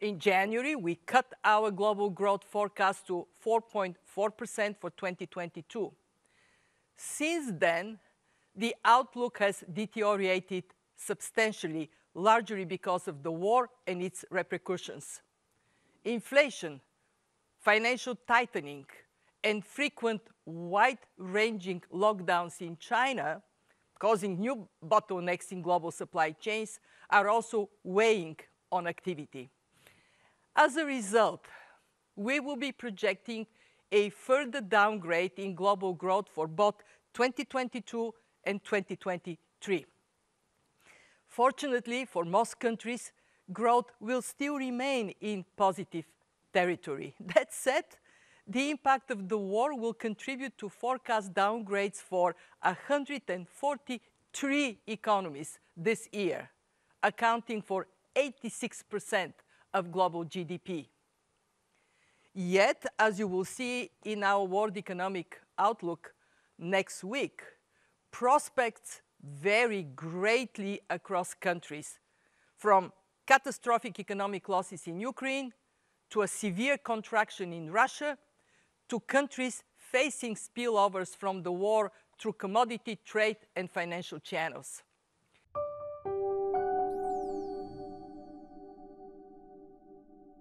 In January, we cut our global growth forecast to 4.4% for 2022. Since then, the outlook has deteriorated substantially, largely because of the war and its repercussions. Inflation, financial tightening, and frequent wide-ranging lockdowns in China, causing new bottlenecks in global supply chains, are also weighing on activity. As a result, we will be projecting a further downgrade in global growth for both 2022 and 2023. Fortunately, for most countries, growth will still remain in positive territory. That said, the impact of the war will contribute to forecast downgrades for 143 economies this year, accounting for 86% of global GDP. Yet, as you will see in our World Economic Outlook next week, prospects vary greatly across countries, from catastrophic economic losses in Ukraine to a severe contraction in Russia to countries facing spillovers from the war through commodity trade and financial channels.